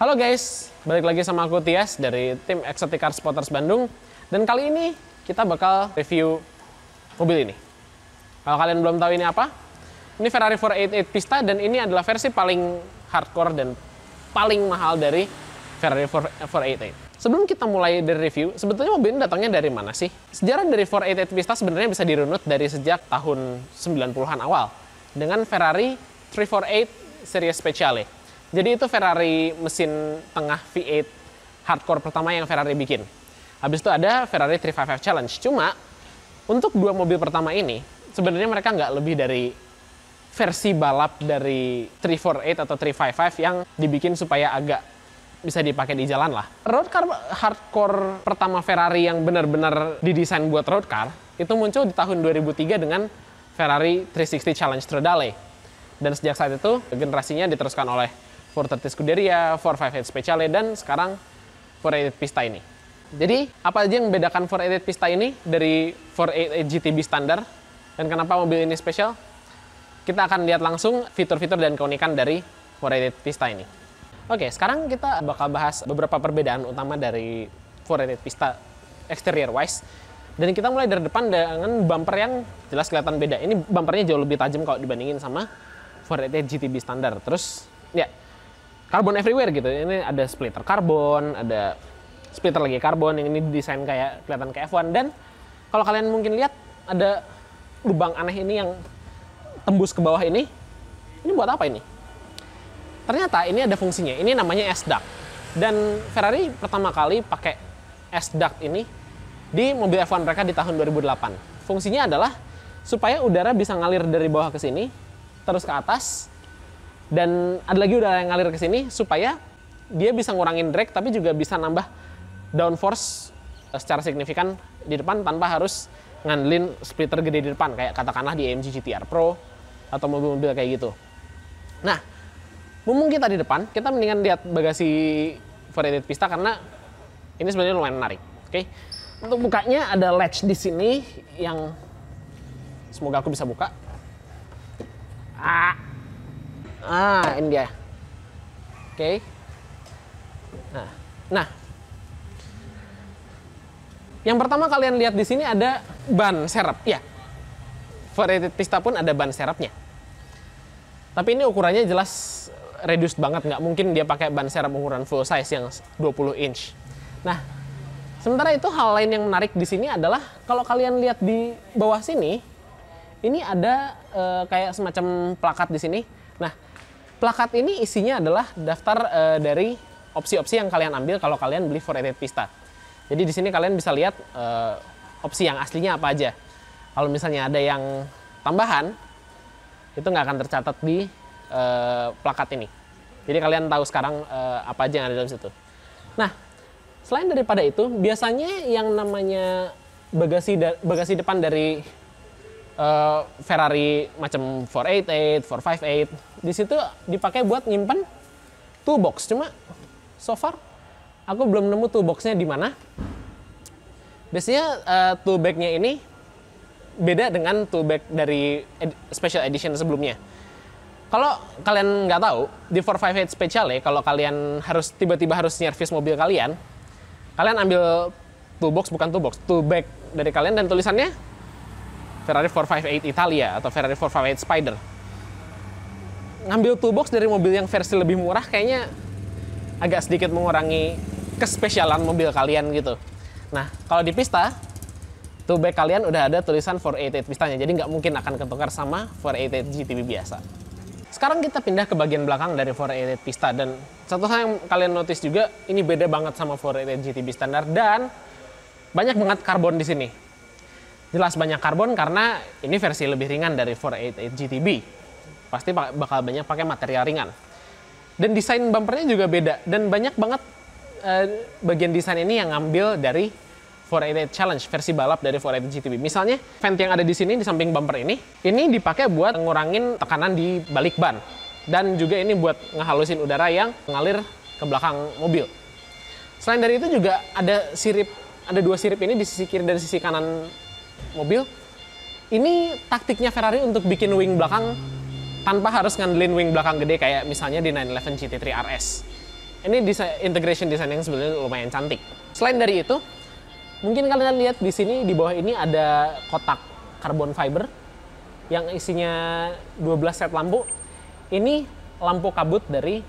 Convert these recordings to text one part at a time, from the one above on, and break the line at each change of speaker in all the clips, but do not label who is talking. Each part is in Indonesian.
Halo guys, balik lagi sama aku Tias dari tim Exotic Car Spotters Bandung dan kali ini kita bakal review mobil ini. Kalau kalian belum tahu ini apa, ini Ferrari 488 Pista dan ini adalah versi paling hardcore dan paling mahal dari Ferrari 488. Sebelum kita mulai dari review, sebetulnya mobil ini datangnya dari mana sih? Sejarah dari 488 Pista sebenarnya bisa dirunut dari sejak tahun 90-an awal dengan Ferrari 348 Serie Speciale. Jadi itu Ferrari mesin tengah V8 hardcore pertama yang Ferrari bikin. Habis itu ada Ferrari 355 Challenge. Cuma untuk dua mobil pertama ini sebenarnya mereka nggak lebih dari versi balap dari 348 atau 355 yang dibikin supaya agak bisa dipakai di jalan lah. Road car hardcore pertama Ferrari yang benar-benar didesain buat road car itu muncul di tahun 2003 dengan Ferrari 360 Challenge Stradale. Dan sejak saat itu, generasinya diteruskan oleh 430 Scuderia, 458 Speciale, dan sekarang 488 Pista ini. Jadi, apa aja yang membedakan 488 Pista ini dari 488 GTB standar? Dan kenapa mobil ini spesial? Kita akan lihat langsung fitur-fitur dan keunikan dari 488 Pista ini. Oke, sekarang kita bakal bahas beberapa perbedaan utama dari 488 Pista exterior wise dan kita mulai dari depan dengan bumper yang jelas kelihatan beda ini bumpernya jauh lebih tajam kalau dibandingin sama 480 GTB standar terus ya carbon everywhere gitu ini ada splitter carbon ada splitter lagi carbon yang ini desain kayak kelihatan kayak F1 dan kalau kalian mungkin lihat ada lubang aneh ini yang tembus ke bawah ini ini buat apa ini ternyata ini ada fungsinya ini namanya S duct dan Ferrari pertama kali pakai S duct ini di mobil F1 mereka di tahun 2008. Fungsinya adalah supaya udara bisa ngalir dari bawah ke sini, terus ke atas, dan ada lagi udara yang ngalir ke sini supaya dia bisa ngurangin drag tapi juga bisa nambah downforce eh, secara signifikan di depan tanpa harus ngandelin splitter gede di depan kayak katakanlah di AMG GTR Pro atau mobil-mobil kayak gitu. Nah, mumpung kita di depan, kita mendingan lihat bagasi variated pista karena ini sebenarnya lumayan menarik. Oke. Okay? untuk bukanya ada latch di sini yang semoga aku bisa buka. Ah, ah ini dia. Oke. Okay. Nah, nah. Yang pertama kalian lihat di sini ada ban serep, ya. Variety Pista pun ada ban serepnya. Tapi ini ukurannya jelas reduced banget, nggak mungkin dia pakai ban serep ukuran full size yang 20 inch. Nah, Sementara itu hal lain yang menarik di sini adalah kalau kalian lihat di bawah sini, ini ada e, kayak semacam plakat di sini. Nah, plakat ini isinya adalah daftar e, dari opsi-opsi yang kalian ambil kalau kalian beli forated pista. Jadi di sini kalian bisa lihat e, opsi yang aslinya apa aja. Kalau misalnya ada yang tambahan, itu nggak akan tercatat di e, plakat ini. Jadi kalian tahu sekarang e, apa aja yang ada dalam situ. Nah, Selain daripada itu, biasanya yang namanya bagasi bagasi depan dari uh, Ferrari macam 488, 458, di situ dipakai buat nyimpen toolbox. Cuma so far aku belum nemu toolboxnya di mana. Biasanya uh, bagnya ini beda dengan bag dari ed special edition sebelumnya. Kalau kalian nggak tahu, di 458 Special ya, kalau kalian harus tiba-tiba harus nyervis mobil kalian, Kalian ambil toolbox bukan toolbox, two bag dari kalian dan tulisannya Ferrari 458 Italia atau Ferrari 458 Spider. Ngambil toolbox dari mobil yang versi lebih murah kayaknya agak sedikit mengurangi kespesialan mobil kalian gitu. Nah, kalau di pista, toolbox kalian udah ada tulisan 488 pistanya, jadi nggak mungkin akan ketukar sama 488 GTB biasa. Sekarang kita pindah ke bagian belakang dari 488 pista dan satu hal yang kalian notice juga ini beda banget sama Ford GTB standar dan banyak banget karbon di sini. Jelas banyak karbon karena ini versi lebih ringan dari 488 GTB. Pasti bakal banyak pakai material ringan. Dan desain bumpernya juga beda dan banyak banget eh, bagian desain ini yang ngambil dari 488 Challenge versi balap dari 488 GTB. Misalnya vent yang ada di sini di samping bumper ini, ini dipakai buat ngurangin tekanan di balik ban dan juga ini buat ngehalusin udara yang mengalir ke belakang mobil. Selain dari itu juga ada sirip, ada dua sirip ini di sisi kiri dan sisi kanan mobil. Ini taktiknya Ferrari untuk bikin wing belakang tanpa harus ngandelin wing belakang gede kayak misalnya di 911 GT3 RS. Ini desain, integration design yang sebenarnya lumayan cantik. Selain dari itu, mungkin kalian lihat di sini di bawah ini ada kotak carbon fiber yang isinya 12 set lampu ini lampu kabut dari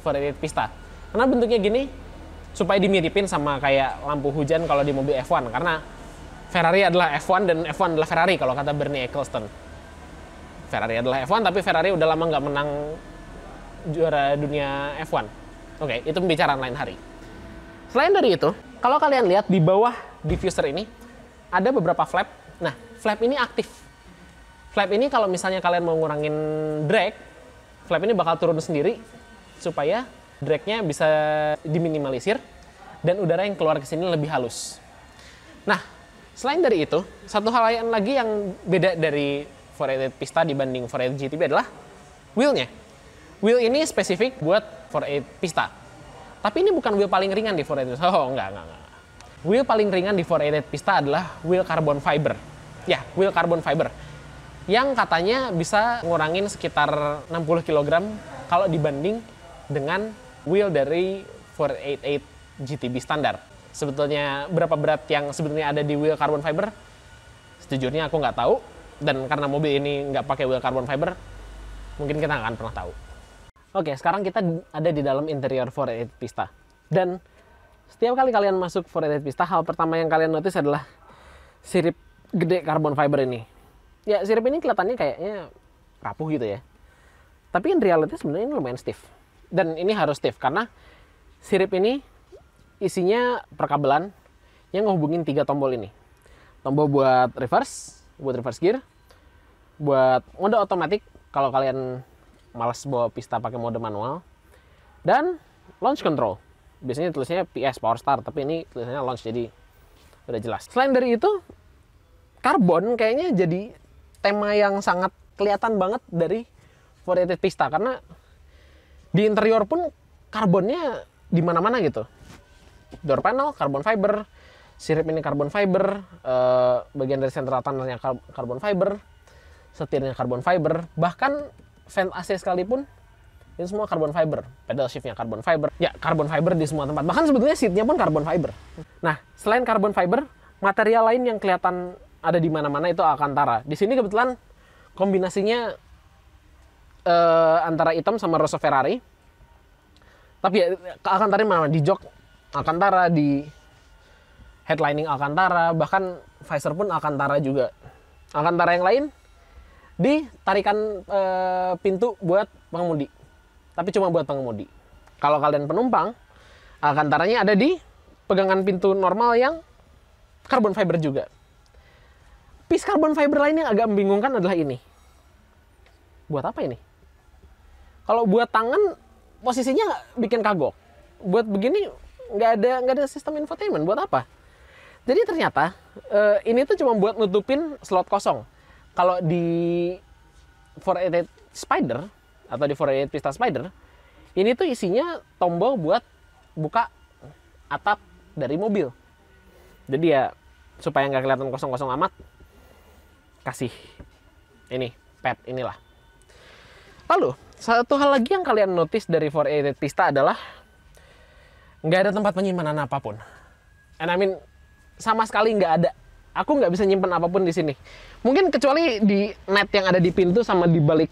Ferrari Pista. Karena bentuknya gini, supaya dimiripin sama kayak lampu hujan kalau di mobil F1. Karena Ferrari adalah F1 dan F1 adalah Ferrari kalau kata Bernie Eccleston. Ferrari adalah F1 tapi Ferrari udah lama nggak menang juara dunia F1. Oke, itu pembicaraan lain hari. Selain dari itu, kalau kalian lihat di bawah diffuser ini ada beberapa flap. Nah, flap ini aktif. Flap ini kalau misalnya kalian mau ngurangin drag, flap ini bakal turun sendiri supaya dragnya bisa diminimalisir dan udara yang keluar ke sini lebih halus. Nah, selain dari itu, satu hal lain lagi yang beda dari 488 Pista dibanding 488 GTB adalah wheelnya. Wheel ini spesifik buat 488 Pista. Tapi ini bukan wheel paling ringan di 488. Oh, enggak, enggak, enggak. Wheel paling ringan di 488 Pista adalah wheel carbon fiber. Ya, wheel carbon fiber yang katanya bisa ngurangin sekitar 60 kg kalau dibanding dengan wheel dari 488 GTB standar. Sebetulnya berapa berat yang sebetulnya ada di wheel carbon fiber? Sejujurnya aku nggak tahu dan karena mobil ini nggak pakai wheel carbon fiber, mungkin kita nggak akan pernah tahu. Oke, sekarang kita ada di dalam interior 488 Pista. Dan setiap kali kalian masuk 488 Pista, hal pertama yang kalian notice adalah sirip gede carbon fiber ini ya sirip ini kelihatannya kayaknya rapuh gitu ya tapi in reality sebenarnya ini lumayan stiff dan ini harus stiff karena sirip ini isinya perkabelan yang ngehubungin tiga tombol ini tombol buat reverse buat reverse gear buat mode otomatis kalau kalian males bawa pista pakai mode manual dan launch control biasanya tulisnya PS Power start tapi ini tulisannya launch jadi udah jelas selain dari itu karbon kayaknya jadi tema yang sangat kelihatan banget dari Variated Pista karena di interior pun karbonnya di mana-mana gitu. Door panel carbon fiber, sirip ini carbon fiber, eh, bagian dari sentral tanahnya carbon fiber, setirnya carbon fiber, bahkan vent AC sekalipun ini semua carbon fiber, pedal shiftnya carbon fiber, ya carbon fiber di semua tempat. Bahkan sebetulnya seatnya pun carbon fiber. Nah, selain carbon fiber, material lain yang kelihatan ada di mana-mana itu Alcantara. Di sini kebetulan kombinasinya uh, antara hitam sama Rosso Ferrari. Tapi ya Alcantara mana, mana di jok Alcantara di headlining Alcantara, bahkan visor pun Alcantara juga. Alcantara yang lain di tarikan e, pintu buat pengemudi. Tapi cuma buat pengemudi. Kalau kalian penumpang, Alcantaranya ada di pegangan pintu normal yang carbon fiber juga piece carbon fiber lain yang agak membingungkan adalah ini. Buat apa ini? Kalau buat tangan posisinya bikin kagok. Buat begini nggak ada nggak ada sistem infotainment. Buat apa? Jadi ternyata uh, ini tuh cuma buat nutupin slot kosong. Kalau di 488 Spider atau di 488 Pista Spider, ini tuh isinya tombol buat buka atap dari mobil. Jadi ya supaya nggak kelihatan kosong-kosong amat, kasih ini pad inilah. Lalu satu hal lagi yang kalian notice dari 488 Pista adalah nggak ada tempat penyimpanan apapun. And I mean sama sekali nggak ada. Aku nggak bisa nyimpan apapun di sini. Mungkin kecuali di net yang ada di pintu sama di balik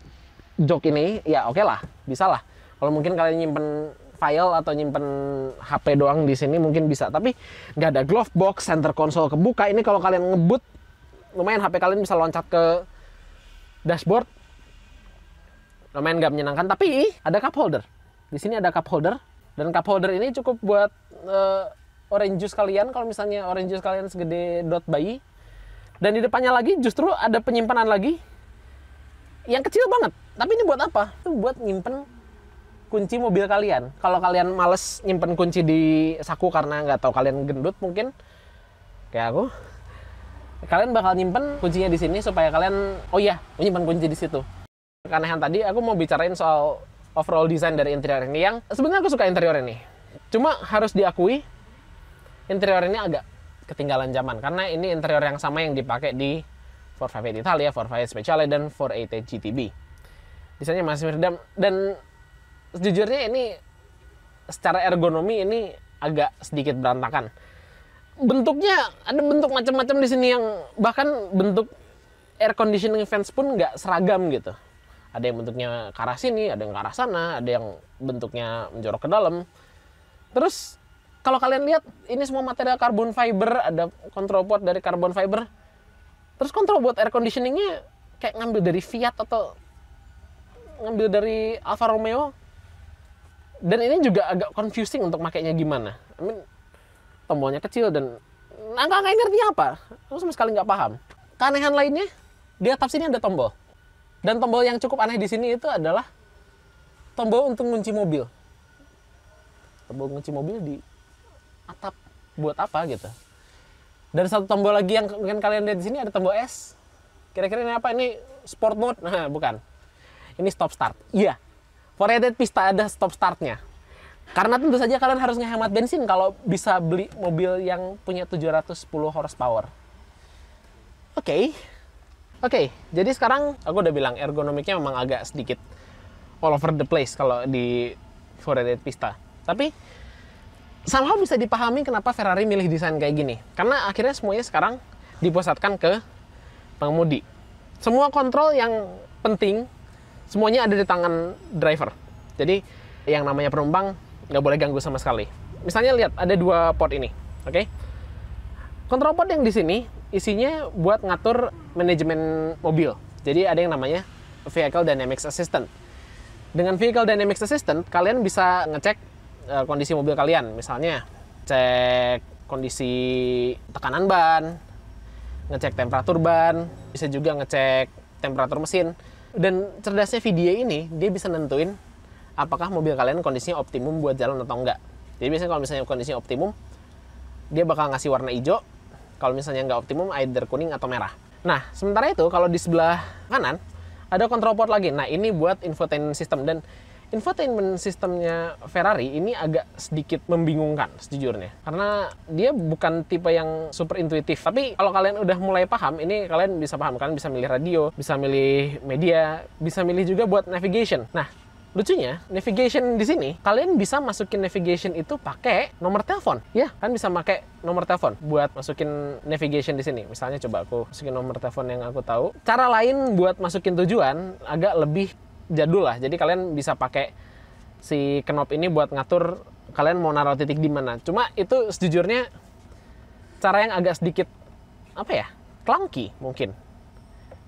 jok ini, ya oke okay lah, bisa lah. Kalau mungkin kalian nyimpen file atau nyimpen HP doang di sini mungkin bisa. Tapi nggak ada glove box, center console kebuka. Ini kalau kalian ngebut lumayan HP kalian bisa loncat ke dashboard. Lumayan gak menyenangkan, tapi ada cup holder. Di sini ada cup holder dan cup holder ini cukup buat uh, orange juice kalian kalau misalnya orange juice kalian segede dot bayi. Dan di depannya lagi justru ada penyimpanan lagi yang kecil banget. Tapi ini buat apa? Itu buat nyimpen kunci mobil kalian. Kalau kalian males nyimpen kunci di saku karena nggak tahu kalian gendut mungkin kayak aku kalian bakal nyimpen kuncinya di sini supaya kalian oh iya nyimpen kunci di situ keanehan tadi aku mau bicarain soal overall design dari interior ini yang sebenarnya aku suka interior ini cuma harus diakui interior ini agak ketinggalan zaman karena ini interior yang sama yang dipakai di 458 Italia, 458 Speciale dan 480 GTB desainnya masih meredam dan sejujurnya ini secara ergonomi ini agak sedikit berantakan bentuknya ada bentuk macam-macam di sini yang bahkan bentuk air conditioning fans pun nggak seragam gitu. Ada yang bentuknya ke arah sini, ada yang ke arah sana, ada yang bentuknya menjorok ke dalam. Terus kalau kalian lihat ini semua material carbon fiber, ada control board dari carbon fiber. Terus control board air conditioningnya kayak ngambil dari Fiat atau ngambil dari Alfa Romeo. Dan ini juga agak confusing untuk makainya gimana. I mean, tombolnya kecil dan nggak angka ini artinya apa? Aku sama sekali nggak paham. Keanehan lainnya, di atap sini ada tombol. Dan tombol yang cukup aneh di sini itu adalah tombol untuk mengunci mobil. Tombol mengunci mobil di atap buat apa gitu. Dan satu tombol lagi yang mungkin kalian lihat di sini ada tombol S. Kira-kira ini apa? Ini sport mode? Nah, bukan. Ini stop start. Iya. Yeah. variated pista ada stop startnya. Karena tentu saja kalian harus ngehemat bensin kalau bisa beli mobil yang punya 710 horsepower. Oke. Okay. Oke, okay, jadi sekarang aku udah bilang ergonomiknya memang agak sedikit all over the place kalau di Fourier Pista. Tapi somehow bisa dipahami kenapa Ferrari milih desain kayak gini. Karena akhirnya semuanya sekarang dipusatkan ke pengemudi. Semua kontrol yang penting semuanya ada di tangan driver. Jadi yang namanya penumpang nggak boleh ganggu sama sekali. Misalnya lihat ada dua port ini, oke? Okay? Kontrol port yang di sini isinya buat ngatur manajemen mobil. Jadi ada yang namanya Vehicle Dynamics Assistant. Dengan Vehicle Dynamics Assistant, kalian bisa ngecek uh, kondisi mobil kalian. Misalnya cek kondisi tekanan ban, ngecek temperatur ban, bisa juga ngecek temperatur mesin. Dan cerdasnya VDA ini, dia bisa nentuin apakah mobil kalian kondisinya optimum buat jalan atau enggak. Jadi biasanya kalau misalnya kondisinya optimum, dia bakal ngasih warna hijau. Kalau misalnya nggak optimum, either kuning atau merah. Nah, sementara itu kalau di sebelah kanan, ada control port lagi. Nah, ini buat infotainment system. Dan infotainment sistemnya Ferrari ini agak sedikit membingungkan sejujurnya karena dia bukan tipe yang super intuitif tapi kalau kalian udah mulai paham ini kalian bisa paham kalian bisa milih radio bisa milih media bisa milih juga buat navigation nah Lucunya, navigation di sini, kalian bisa masukin navigation itu pakai nomor telepon. Ya, kan bisa pakai nomor telepon buat masukin navigation di sini. Misalnya coba aku masukin nomor telepon yang aku tahu. Cara lain buat masukin tujuan agak lebih jadul lah. Jadi kalian bisa pakai si knob ini buat ngatur kalian mau naruh titik di mana. Cuma itu sejujurnya cara yang agak sedikit apa ya? clunky mungkin.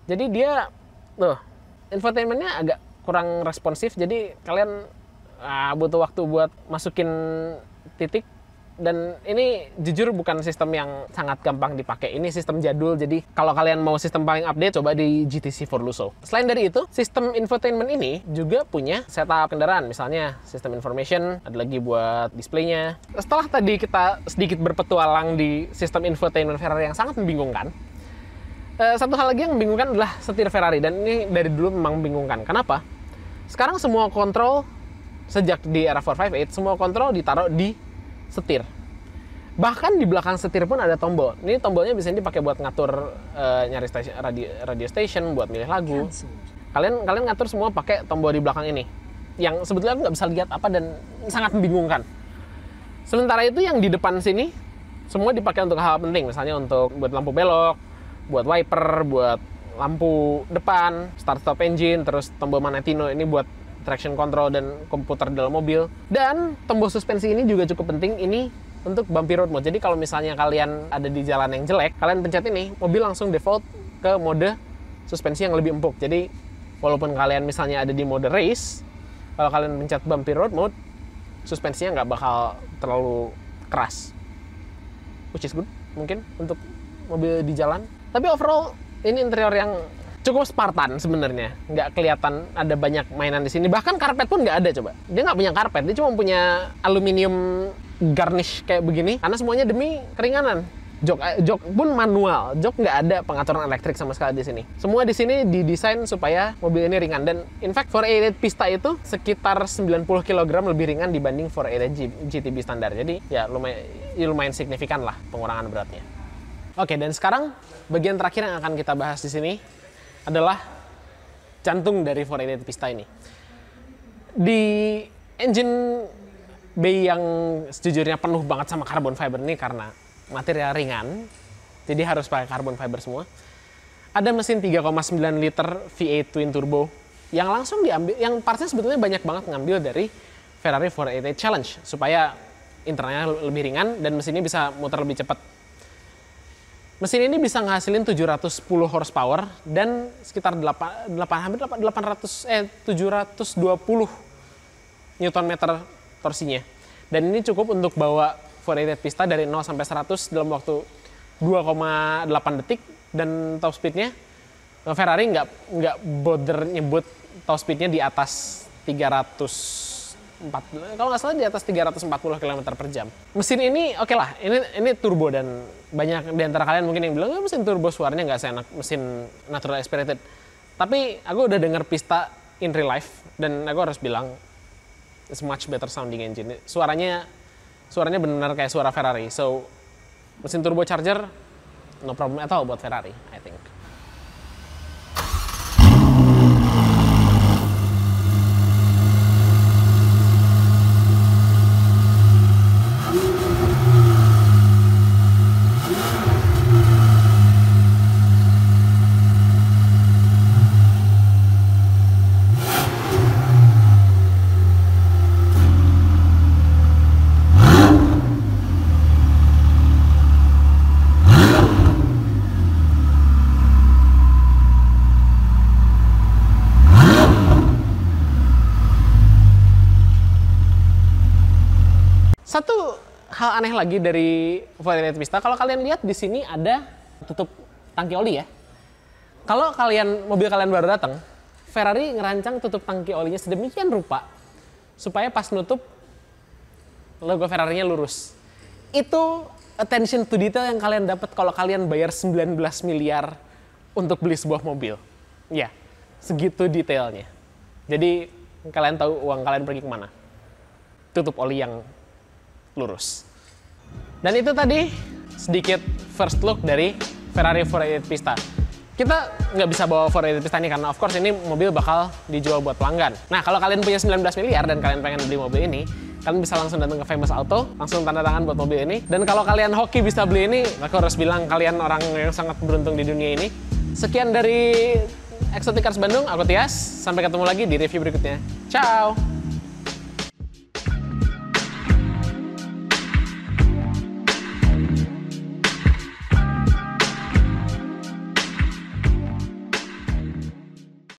Jadi dia tuh infotainmentnya agak kurang responsif jadi kalian uh, butuh waktu buat masukin titik dan ini jujur bukan sistem yang sangat gampang dipakai. Ini sistem jadul, jadi kalau kalian mau sistem paling update, coba di GTC for Luso. Selain dari itu, sistem infotainment ini juga punya setup kendaraan. Misalnya, sistem information, ada lagi buat displaynya. Setelah tadi kita sedikit berpetualang di sistem infotainment Ferrari yang sangat membingungkan, eh, satu hal lagi yang membingungkan adalah setir Ferrari. Dan ini dari dulu memang membingungkan. Kenapa? Sekarang semua kontrol sejak di era 458 semua kontrol ditaruh di setir. Bahkan di belakang setir pun ada tombol. Ini tombolnya bisa dipakai buat ngatur uh, nyari station, radio, radio station, buat milih lagu. Kalian kalian ngatur semua pakai tombol di belakang ini. Yang sebetulnya aku nggak bisa lihat apa dan sangat membingungkan. Sementara itu yang di depan sini semua dipakai untuk hal, -hal penting, misalnya untuk buat lampu belok, buat wiper, buat lampu depan, start stop engine, terus tombol Manetino ini buat traction control dan komputer dalam mobil. Dan tombol suspensi ini juga cukup penting, ini untuk bumpy road mode. Jadi kalau misalnya kalian ada di jalan yang jelek, kalian pencet ini, mobil langsung default ke mode suspensi yang lebih empuk. Jadi walaupun kalian misalnya ada di mode race, kalau kalian pencet bumpy road mode, suspensinya nggak bakal terlalu keras. Which is good, mungkin untuk mobil di jalan. Tapi overall ini interior yang cukup Spartan sebenarnya. Nggak kelihatan ada banyak mainan di sini. Bahkan karpet pun nggak ada coba. Dia nggak punya karpet, dia cuma punya aluminium garnish kayak begini. Karena semuanya demi keringanan. Jok, eh, jok pun manual, jok nggak ada pengaturan elektrik sama sekali di sini. Semua di sini didesain supaya mobil ini ringan dan in fact 488 Pista itu sekitar 90 kg lebih ringan dibanding 488 GTB standar. Jadi ya lumayan, ya, lumayan signifikan lah pengurangan beratnya. Oke, dan sekarang bagian terakhir yang akan kita bahas di sini adalah jantung dari 488 pista ini. Di engine B yang sejujurnya penuh banget sama carbon fiber ini karena material ringan, jadi harus pakai carbon fiber semua. Ada mesin 3,9 liter V8 twin turbo yang langsung diambil, yang partnya sebetulnya banyak banget ngambil dari Ferrari 488 Challenge supaya internalnya lebih ringan dan mesinnya bisa muter lebih cepat Mesin ini bisa ngasilin 710 horsepower dan sekitar 8, 8 hampir 800 eh 720 newton meter torsinya. Dan ini cukup untuk bawa four pista dari 0 sampai 100 dalam waktu 2,8 detik dan top speednya Ferrari nggak nggak bother nyebut top speednya di atas 300 kalau nggak salah di atas 340 km per jam. Mesin ini oke okay lah, ini ini turbo dan banyak di antara kalian mungkin yang bilang eh, mesin turbo suaranya nggak seenak mesin natural aspirated. Tapi aku udah dengar pista in real life dan aku harus bilang it's much better sounding engine. Suaranya suaranya benar kayak suara Ferrari. So mesin turbo charger no problem at all buat Ferrari. hal aneh lagi dari Violet Vista. Kalau kalian lihat di sini ada tutup tangki oli ya. Kalau kalian mobil kalian baru datang, Ferrari ngerancang tutup tangki olinya sedemikian rupa supaya pas nutup logo Ferrarinya lurus. Itu attention to detail yang kalian dapat kalau kalian bayar 19 miliar untuk beli sebuah mobil. Ya, segitu detailnya. Jadi kalian tahu uang kalian pergi kemana. Tutup oli yang lurus. Dan itu tadi sedikit first look dari Ferrari 488 Pista. Kita nggak bisa bawa 488 Pista ini karena of course ini mobil bakal dijual buat pelanggan. Nah kalau kalian punya 19 miliar dan kalian pengen beli mobil ini, kalian bisa langsung datang ke Famous Auto, langsung tanda tangan buat mobil ini. Dan kalau kalian hoki bisa beli ini, aku harus bilang kalian orang yang sangat beruntung di dunia ini. Sekian dari Exotic Cars Bandung, aku Tias. Sampai ketemu lagi di review berikutnya. Ciao!